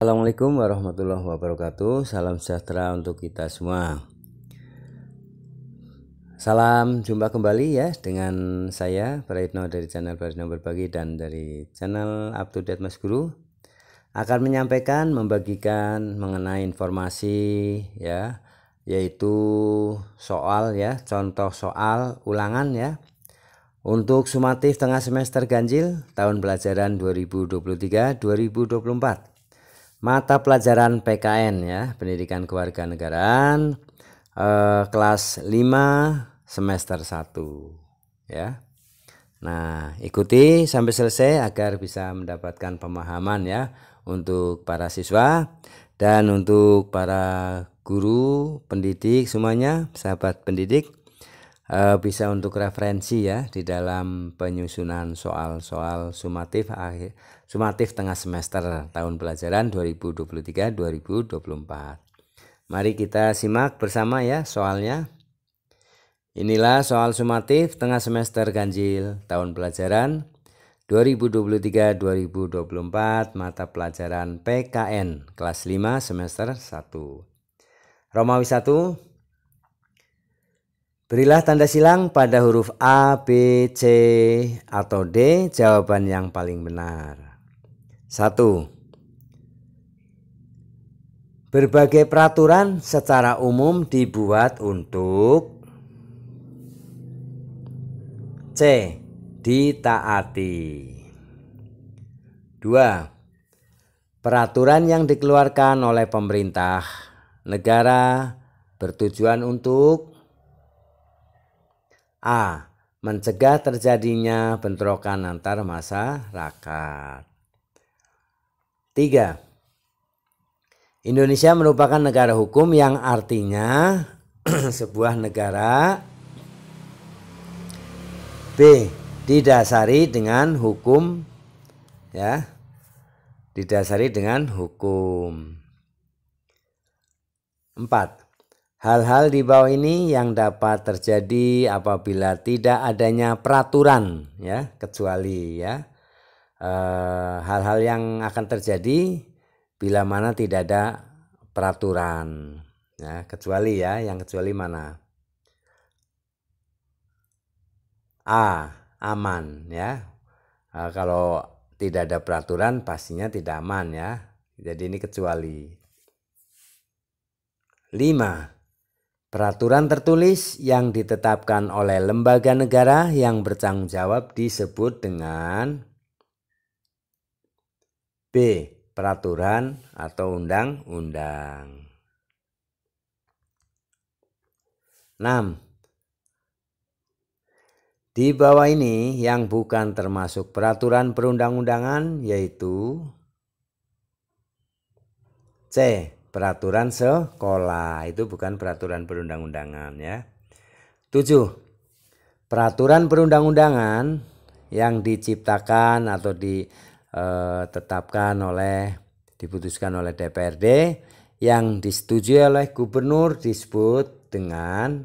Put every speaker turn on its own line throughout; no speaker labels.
Assalamualaikum warahmatullahi wabarakatuh. Salam sejahtera untuk kita semua. Salam jumpa kembali ya dengan saya Praitno dari channel Praitno Berbagi dan dari channel Up to Date Mas Guru akan menyampaikan membagikan mengenai informasi ya yaitu soal ya contoh soal ulangan ya untuk sumatif tengah semester ganjil tahun pelajaran 2023 2024 mata pelajaran PKN ya, Pendidikan Kewarganegaraan eh, kelas 5 semester 1 ya. Nah, ikuti sampai selesai agar bisa mendapatkan pemahaman ya untuk para siswa dan untuk para guru, pendidik semuanya, sahabat pendidik. Eh, bisa untuk referensi ya di dalam penyusunan soal-soal sumatif akhir sumatif tengah semester tahun pelajaran 2023-2024. Mari kita simak bersama ya soalnya. Inilah soal sumatif tengah semester ganjil tahun pelajaran 2023-2024 mata pelajaran PKN kelas 5 semester 1. Romawi 1 Berilah tanda silang pada huruf A, B, C, atau D jawaban yang paling benar. 1. Berbagai peraturan secara umum dibuat untuk C. Ditaati 2. Peraturan yang dikeluarkan oleh pemerintah negara bertujuan untuk A. Mencegah terjadinya bentrokan antar masyarakat. 3. Indonesia merupakan negara hukum yang artinya sebuah negara B didasari dengan hukum ya didasari dengan hukum 4 Hal-hal di bawah ini yang dapat terjadi apabila tidak adanya peraturan ya, kecuali ya eh, hal-hal e, yang akan terjadi bila mana tidak ada peraturan ya, kecuali ya, yang kecuali mana? A, aman ya. E, kalau tidak ada peraturan pastinya tidak aman ya. Jadi ini kecuali. 5 Peraturan tertulis yang ditetapkan oleh lembaga negara yang bertanggung jawab disebut dengan B. Peraturan atau undang-undang. 6. Di bawah ini yang bukan termasuk peraturan perundang-undangan yaitu C peraturan sekolah itu bukan peraturan perundang-undangan ya. 7. Peraturan perundang-undangan yang diciptakan atau ditetapkan eh, oleh diputuskan oleh DPRD yang disetujui oleh gubernur disebut dengan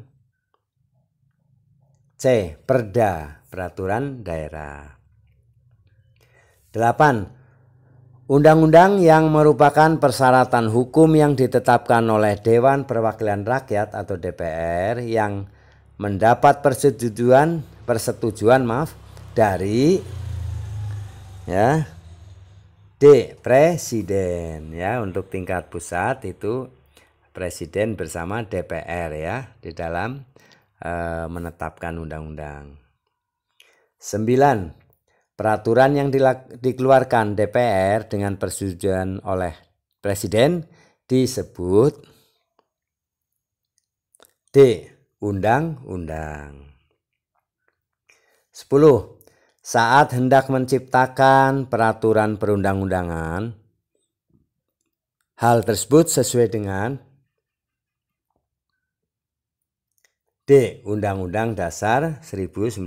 C. Perda, peraturan daerah. 8. Undang-undang yang merupakan persyaratan hukum yang ditetapkan oleh Dewan Perwakilan Rakyat atau DPR yang mendapat persetujuan persetujuan maaf dari ya D presiden ya untuk tingkat pusat itu presiden bersama DPR ya di dalam e, menetapkan undang-undang. 9 Peraturan yang dikeluarkan DPR dengan persetujuan oleh Presiden disebut D. Undang-undang. 10. Saat hendak menciptakan peraturan perundang-undangan, hal tersebut sesuai dengan D. Undang-Undang Dasar 1945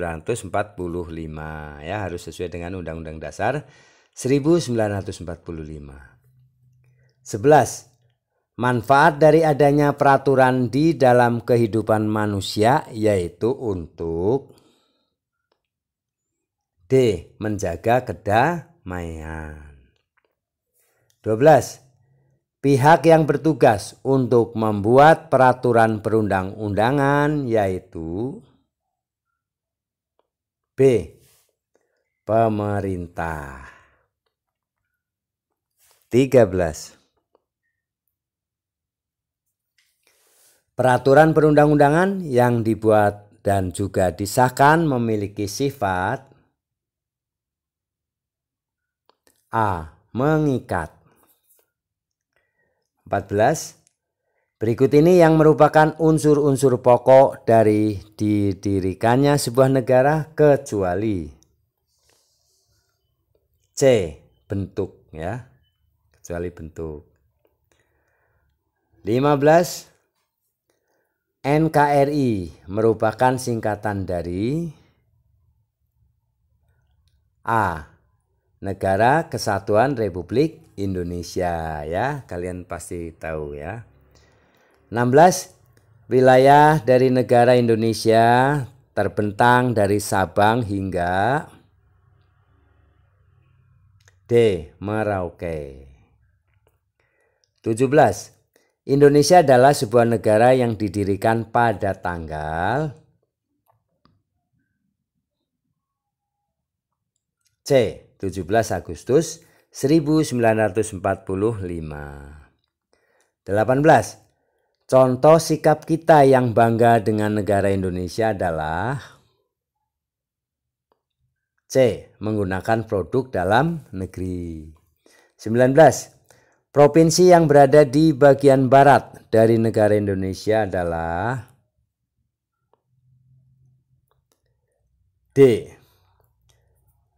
ya harus sesuai dengan Undang-Undang Dasar 1945. 11. Manfaat dari adanya peraturan di dalam kehidupan manusia yaitu untuk D. Menjaga kedamaian. 12 pihak yang bertugas untuk membuat peraturan perundang-undangan yaitu B. Pemerintah 13. Peraturan perundang-undangan yang dibuat dan juga disahkan memiliki sifat A. Mengikat 14. Berikut ini yang merupakan unsur-unsur pokok dari didirikannya sebuah negara kecuali C. Bentuk ya. Kecuali bentuk. 15. NKRI merupakan singkatan dari A. Negara Kesatuan Republik Indonesia ya, kalian pasti tahu ya. 16 wilayah dari negara Indonesia terbentang dari Sabang hingga D. Merauke. 17. Indonesia adalah sebuah negara yang didirikan pada tanggal C. 17 Agustus 1945. 18. Contoh sikap kita yang bangga dengan negara Indonesia adalah C. Menggunakan produk dalam negeri. 19. Provinsi yang berada di bagian barat dari negara Indonesia adalah D.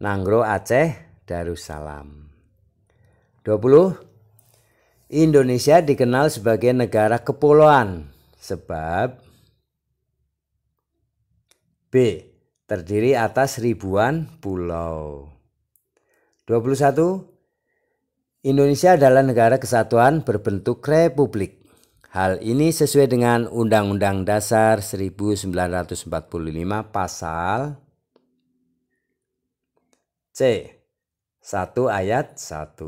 Nanggro Aceh Darussalam. 20 Indonesia dikenal sebagai negara kepulauan sebab B. Terdiri atas ribuan pulau. 21 Indonesia adalah negara kesatuan berbentuk republik. Hal ini sesuai dengan Undang-Undang Dasar 1945 pasal C. 1 ayat 1.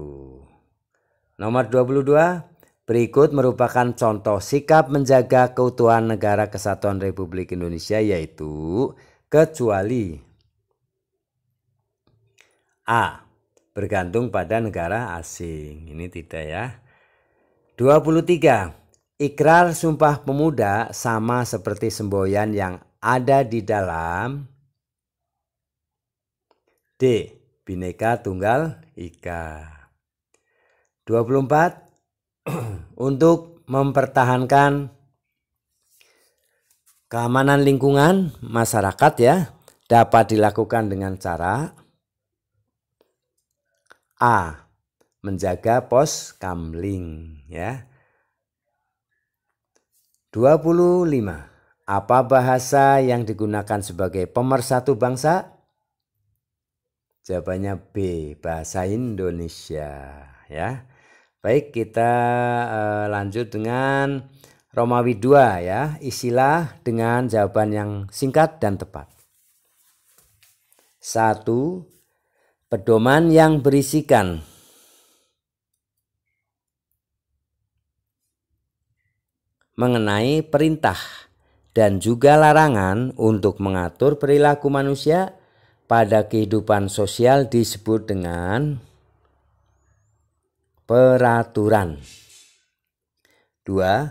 Nomor 22, Berikut merupakan contoh sikap menjaga keutuhan negara kesatuan Republik Indonesia yaitu kecuali A. Bergantung pada negara asing. Ini tidak ya. 23. Ikrar Sumpah Pemuda sama seperti semboyan yang ada di dalam D. Bineka Tunggal Ika. 24. Untuk mempertahankan keamanan lingkungan masyarakat ya dapat dilakukan dengan cara A. Menjaga pos kamling ya. 25. Apa bahasa yang digunakan sebagai pemersatu bangsa? Jawabannya B, bahasa Indonesia ya. Baik, kita uh, lanjut dengan Romawi 2 ya, Isilah dengan jawaban yang singkat dan tepat. satu Pedoman yang berisikan mengenai perintah dan juga larangan untuk mengatur perilaku manusia pada kehidupan sosial disebut dengan peraturan. Dua,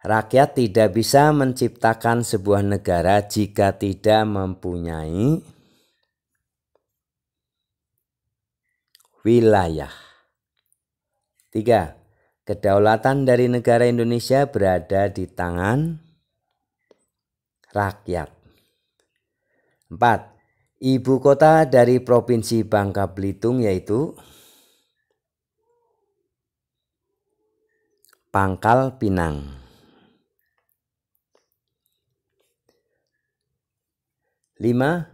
rakyat tidak bisa menciptakan sebuah negara jika tidak mempunyai wilayah. Tiga, kedaulatan dari negara Indonesia berada di tangan rakyat. Empat, Ibu kota dari Provinsi Bangka Belitung yaitu Pangkal Pinang. Lima,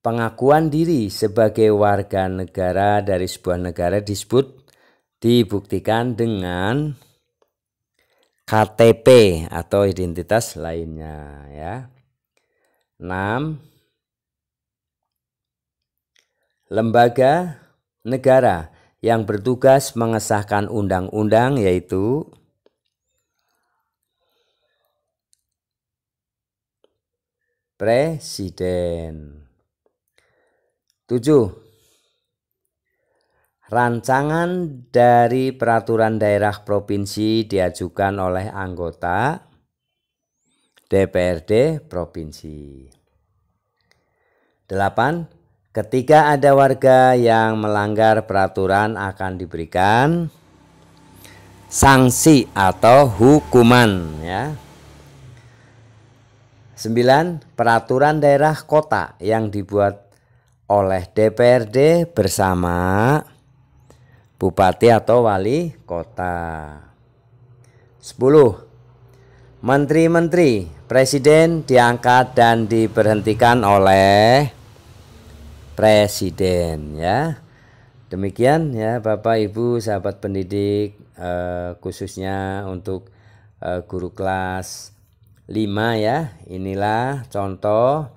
pengakuan diri sebagai warga negara dari sebuah negara disebut dibuktikan dengan KTP atau identitas lainnya ya. 6 lembaga negara yang bertugas mengesahkan undang-undang yaitu presiden. 7. Rancangan dari peraturan daerah provinsi diajukan oleh anggota DPRD provinsi. 8 Ketika ada warga yang melanggar peraturan akan diberikan sanksi atau hukuman ya. 9. Peraturan daerah kota yang dibuat oleh DPRD bersama bupati atau wali kota. 10. Menteri-menteri, presiden diangkat dan diberhentikan oleh presiden ya. Demikian ya Bapak Ibu sahabat pendidik eh, khususnya untuk eh, guru kelas 5 ya. Inilah contoh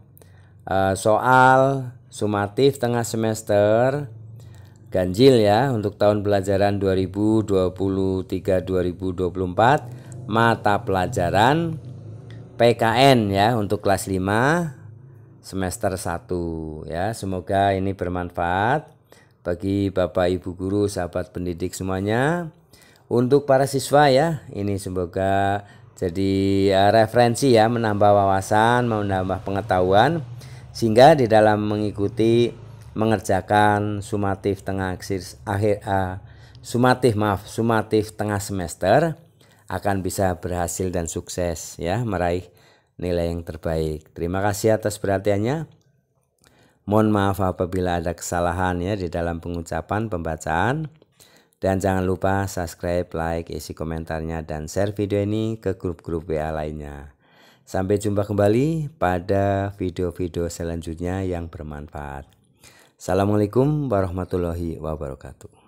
eh, soal sumatif tengah semester ganjil ya untuk tahun pelajaran 2023-2024 mata pelajaran PKN ya untuk kelas 5 semester 1 ya. Semoga ini bermanfaat bagi Bapak Ibu guru, sahabat pendidik semuanya. Untuk para siswa ya, ini semoga jadi eh, referensi ya, menambah wawasan, menambah pengetahuan sehingga di dalam mengikuti mengerjakan sumatif tengah akhir uh, sumatif maaf, sumatif tengah semester akan bisa berhasil dan sukses ya meraih nilai yang terbaik. Terima kasih atas perhatiannya. Mohon maaf apabila ada kesalahan ya di dalam pengucapan pembacaan. Dan jangan lupa subscribe, like, isi komentarnya, dan share video ini ke grup-grup WA lainnya. Sampai jumpa kembali pada video-video selanjutnya yang bermanfaat. Assalamualaikum warahmatullahi wabarakatuh.